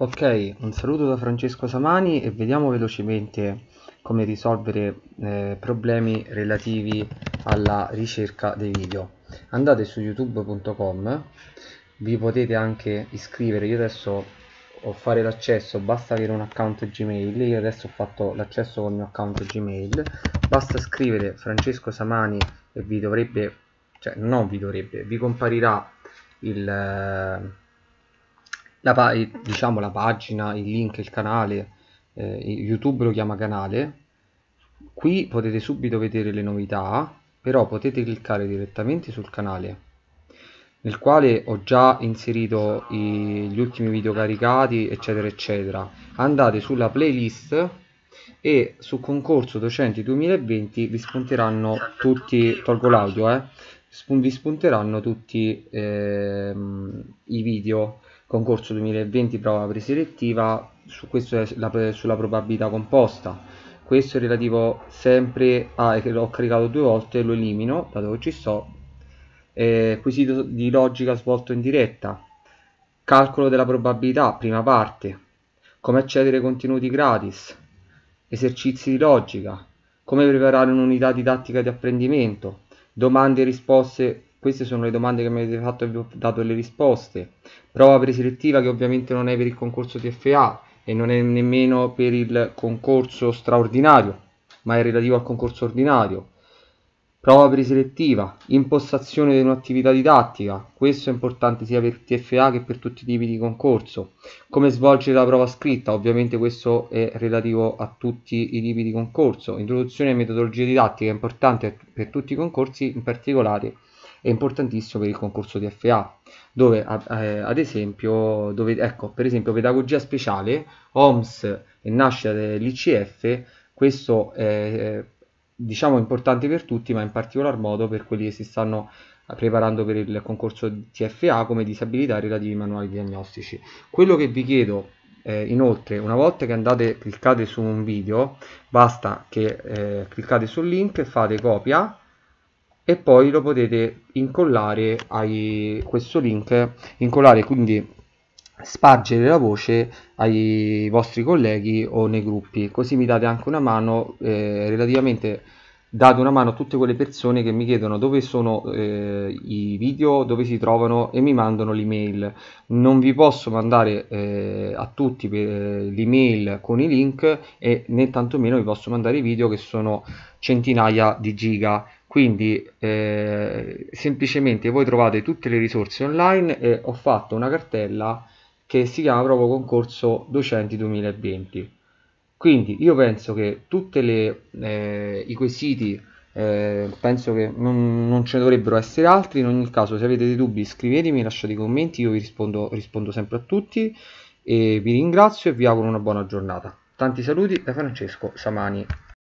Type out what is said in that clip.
Ok, un saluto da Francesco Samani e vediamo velocemente come risolvere eh, problemi relativi alla ricerca dei video. Andate su youtube.com, vi potete anche iscrivere, io adesso ho fare l'accesso, basta avere un account Gmail, io adesso ho fatto l'accesso con il mio account Gmail, basta scrivere Francesco Samani e vi dovrebbe, cioè non vi dovrebbe, vi comparirà il... Eh, la, diciamo, la pagina, il link, il canale, eh, YouTube lo chiama canale, qui potete subito vedere le novità, però potete cliccare direttamente sul canale nel quale ho già inserito i, gli ultimi video caricati eccetera eccetera andate sulla playlist e su concorso docenti 2020 vi spunteranno tutti tolgo l'audio eh, vi spunteranno tutti eh, i video concorso 2020 prova preselettiva, su questo è la, sulla probabilità composta questo è relativo sempre a l'ho caricato due volte lo elimino da dove ci sto eh, quesito di logica svolto in diretta calcolo della probabilità prima parte come accedere ai contenuti gratis esercizi di logica come preparare un'unità didattica di apprendimento domande e risposte queste sono le domande che mi avete fatto e vi ho dato le risposte. Prova preselettiva che ovviamente non è per il concorso TFA e non è nemmeno per il concorso straordinario, ma è relativo al concorso ordinario. Prova preselettiva, impostazione di un'attività didattica, questo è importante sia per TFA che per tutti i tipi di concorso. Come svolgere la prova scritta, ovviamente questo è relativo a tutti i tipi di concorso. Introduzione a metodologie didattiche è importante per tutti i concorsi, in particolare è importantissimo per il concorso di FA, dove eh, ad esempio, dove, ecco, per esempio pedagogia speciale, OMS e nascita dell'ICF, questo è diciamo importante per tutti, ma in particolar modo per quelli che si stanno preparando per il concorso TFA come disabilità e relativi manuali diagnostici. Quello che vi chiedo eh, inoltre, una volta che andate, cliccate su un video, basta che eh, cliccate sul link, fate copia e poi lo potete incollare a questo link incollare quindi spargere la voce ai vostri colleghi o nei gruppi così mi date anche una mano eh, relativamente date una mano a tutte quelle persone che mi chiedono dove sono eh, i video, dove si trovano e mi mandano l'email. Non vi posso mandare eh, a tutti eh, l'email con i link e né tantomeno vi posso mandare i video che sono centinaia di giga quindi eh, semplicemente voi trovate tutte le risorse online e ho fatto una cartella che si chiama proprio concorso docenti 2020 quindi io penso che tutti eh, i quesiti eh, penso che non, non, ce ne dovrebbero essere altri in ogni caso se avete dei dubbi scrivetemi lasciate i commenti io vi rispondo, rispondo sempre a tutti e vi ringrazio e vi auguro una buona giornata tanti saluti da Francesco Samani